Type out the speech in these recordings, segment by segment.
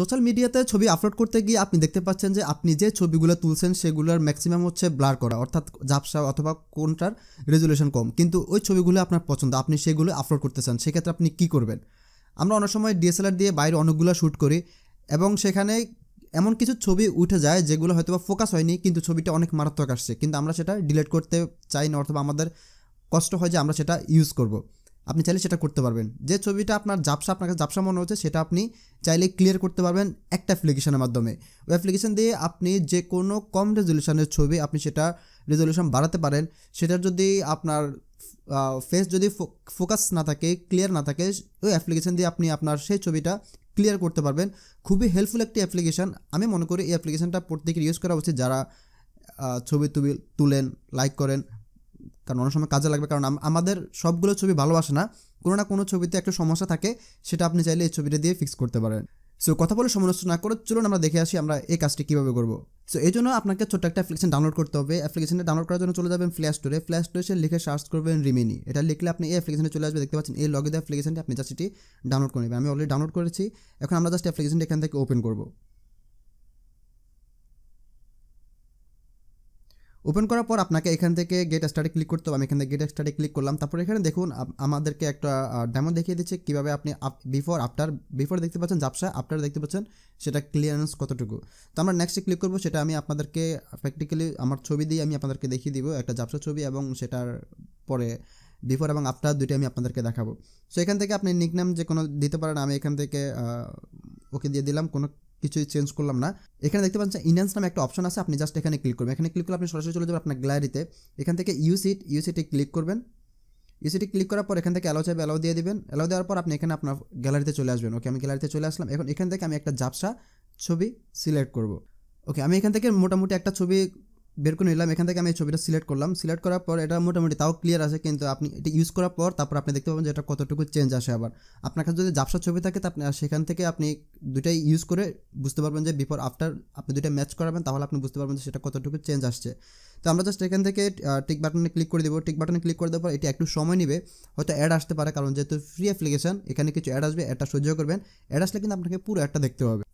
social মিডিয়াতে ছবি upload করতে গিয়ে আপনি দেখতে পাচ্ছেন যে আপনি যে ছবিগুলো তুলছেন সেগুলোর ম্যাক্সিমাম হচ্ছে ব্লার করা অর্থাৎ ঝাপসা অথবা কোনটার রেজুলেশন কম কিন্তু ওই ছবিগুলো আপনার পছন্দ আপনি সেগুলো আপলোড করতে চান সেক্ষেত্রে আপনি কি করবেন আমরা অনেক সময় ডিএসএলআর দিয়ে বাইরে অনেকগুলো শ্যুট করি এবং সেখানে এমন কিছু ছবি উঠে যায় যেগুলো হয়তো বা ফোকাস হয়নি কিন্তু ছবিটা অনেক মারাত্মক আসছে কিন্তু আমরা সেটা ডিলিট করতে চাই না অথবা আমাদের কষ্ট হয় যে আমরা সেটা ইউজ করবো আপনি চাইলে সেটা করতে পারবেন যে ছবিটা আপনার জাপসা আপনার কাছে জাপসা মনে হচ্ছে সেটা আপনি চাইলে ক্লিয়ার করতে পারবেন একটা অ্যাপ্লিকেশনের মাধ্যমে ওই অ্যাপ্লিকেশান দিয়ে আপনি যে কোনো কম রেজলিউশনের ছবি আপনি সেটা রেজলিউশন বাড়াতে পারেন সেটা যদি আপনার ফেস যদি ফোকাস না থাকে ক্লিয়ার না থাকে ওই অ্যাপ্লিকেশন দিয়ে আপনি আপনার সেই ছবিটা ক্লিয়ার করতে পারবেন খুবই হেল্পফুল একটি অ্যাপ্লিকেশন আমি মনে করি এই অ্যাপ্লিকেশনটা প্রত্যেকের ইউজ করা উচিত যারা ছবি তুবি তুলেন লাইক করেন কারণ অনেক সময় কাজে লাগবে কারণ আমাদের সবগুলো ছবি ভালোবাসে না কোনো না কোনো ছবিতে একটা সমস্যা থাকে সেটা আপনি চাইলে এই ছবিটা দিয়ে ফিক্স করতে পারেন সো কথা বলে সমালোচনা না করে চলুন আমরা দেখে আসি আমরা এই কাজটি কীভাবে করবো সো এই জন্য আপনাকে ছোট্ট একটা অ্যাপ্লিকেশন ডাউনলোড করতে হবে অ্যাপ্লিকেশনটা ডাউনলোড করার জন্য চলে যাবেন ফ্ল্যাশ স্টোরে ফ্ল্যাশ স্টোরে সে লিখে সার্চ করবেন রিমেনি এটা লিখলে আপনি এই অ্যাপ্লিকেশনে চলে আসবে দেখতে পাচ্ছেন এই লগেদ অ্যাপ্লিকেশনটি আপনি জাস্ট এটি ডাউনলোড করে নেবেন আমি অলরেডি ডাউনলোড করেছি এখন আমরা জাস্ট অ্যাপ্লিকেশনটা এখান থেকে ওপেন করবো ওপেন করার পর আপনাকে এখান থেকে গেট স্টাডি ক্লিক করতে হবে আমি এখান থেকে গেট স্টাডি ক্লিক করলাম তারপরে এখানে দেখুন আমাদেরকে একটা ডেমো দেখিয়ে দিচ্ছে কীভাবে আপনি বিফোর আফটার বিফোর দেখতে পাচ্ছেন জাপসা আফটার দেখতে পাচ্ছেন সেটা ক্লিয়ারেন্স কতটুকু তো আমরা নেক্সটে ক্লিক করবো সেটা আমি আপনাদেরকে প্র্যাকটিক্যালি আমার ছবি দিয়ে আমি আপনাদেরকে দেখিয়ে দিব একটা জাপসা ছবি এবং সেটার পরে বিফোর এবং আফটার দুইটা আমি আপনাদেরকে দেখাবো সো এখান থেকে আপনি নিকনাম যে কোনো দিতে পারেন আমি এখান থেকে ওকে দিয়ে দিলাম কোনো কিছুই চেঞ্জ করলাম না এখানে দেখতে পাচ্ছেন ইনহ্যান্স নামে একটা অপশন আছে আপনি জাস্ট এখানে ক্লিক করবেন এখানে ক্লিক করলে আপনি সরাসরি চলে যাবেন আপনার গ্যালারিতে এখান থেকে ইউসিট ইউসিটি ক্লিক করবেন ইউসিটি ক্লিক করার পর এখান থেকে অ্যালাউ চাইবে অ্যালাউ দিয়ে দেবেন অ্যালাউ দেওয়ার পর আপনি এখানে আপনার গ্যালারিতে চলে আসবেন ওকে আমি গ্যালারিতে চলে আসলাম এখন এখান থেকে আমি একটা জাপসা ছবি সিলেক্ট করব ওকে আমি এখান থেকে মোটামুটি একটা ছবি বের করে নিলাম এখান থেকে আমি এই ছবিটা সিলেক্ট করলাম সিলেক্ট করার পর এটা মোটামুটি তাও ক্লিয়ার আছে কিন্তু আপনি এটা ইউজ করার পর তারপর আপনি দেখতে পাবেন যে এটা কতটুকু চেঞ্জ আসে আবার আপনার কাছে যদি জাপসা ছবি থাকে আপনি সেখান থেকে আপনি দুটাই ইউজ করে বুঝতে পারবেন যে বিফোর আফটার আপনি দুটাই ম্যাচ করাবেন তাহলে আপনি বুঝতে পারবেন যে সেটা কতটুকু চেঞ্জ আসছে তো আমরা জাস্ট এখান থেকে টিক বাটনে ক্লিক করে দেবো টিক বাটনে ক্লিক করে দেওয়ার পর এটি একটু সময় নেবে হয়তো অ্যাড আসতে পারে কারণ যেহেতু ফ্রি অ্যাপ্লিকেশন এখানে কিছু অ্যাড আসবে অ্যাডটা সহ্য করবেন অ্যাড আসলে কিন্তু আপনাকে পুরো অ্যাডটা দেখতে হবে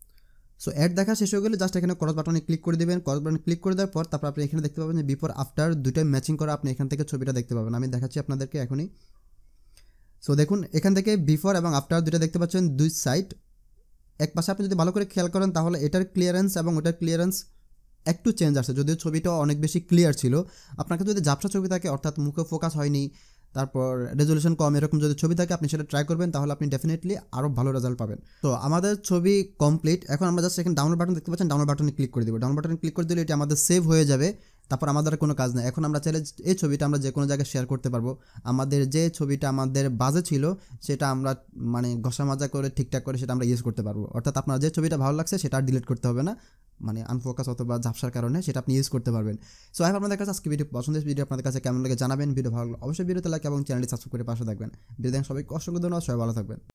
সো অ্যাড দেখা শেষ হয়ে গেলে জাস্ট এখানে ক্রস বাটনে ক্লিক করে দেবেন ক্রস বাটনে ক্লিক করে দেওয়ার পর তারপর আপনি এখানে দেখতে পাবেন যে বিফোর আফটার দুইটাই ম্যাচিং করা আপনি এখান থেকে ছবিটা দেখতে পাবেন আমি দেখাচ্ছি আপনাদেরকে এখনই সো দেখুন এখান থেকে বিফোর এবং আফটার দুটো দেখতে পাচ্ছেন দুই সাইড এক পাশে আপনি যদি ভালো করে খেয়াল করেন তাহলে এটার ক্লিয়ারেন্স এবং ওটার ক্লিয়ারেন্স একটু চেঞ্জ আসছে যদিও ছবিটা অনেক বেশি ক্লিয়ার ছিল আপনাকে যদি ঝাপসা ছবি থাকে অর্থাৎ মুখে ফোকাস হয়নি তারপর রেজলিউশন কম এরকম যদি ছবি থাকে আপনি সেটা ট্রাই করবেন তাহলে আপনি ডেফিনেটলি আরও ভালো রেজাল্ট পাবেন তো আমাদের ছবি কমপ্লিট এখন আমরা জাস্ট এখানে ডাউনলোড বাটন দেখতে পাচ্ছেন ডাউনলোড বাটনে ক্লিক করে দেবো ডাউনলোড বাটনে ক্লিক করে দিলে এটি আমাদের সেভ হয়ে যাবে তারপর আমাদের কোনো কাজ নেই এখন আমরা চাইলে এই ছবিটা আমরা যে কোনো জায়গায় শেয়ার করতে পারবো আমাদের যে ছবিটা আমাদের বাজে ছিল সেটা আমরা মানে ঘষা মাজা করে ঠিকঠাক করে সেটা আমরা ইউজ করতে পারবো অর্থাৎ আপনার যে ছবিটা ভালো লাগছে সেটা ডিলিট করতে হবে না মানে আনফোকাস অথবা ঝাপসার কারণে সেটা আপনি ইউজ করতে পারবেন সো আই আপনাদের কাছে আজকে ভিডিও পছন্দের ভিডিও আপনাদের কাছে কেমন লাগে জানাবেন ভিডিও ভালো অবশ্যই ভিডিওতে লাইক এবং চ্যানেলটি সাবস্ক্রাইব করে পাশে থাকবেন ভিডিও দেখেন সবাই অসংখ্য ধন্যবাদ সবাই ভালো থাকবেন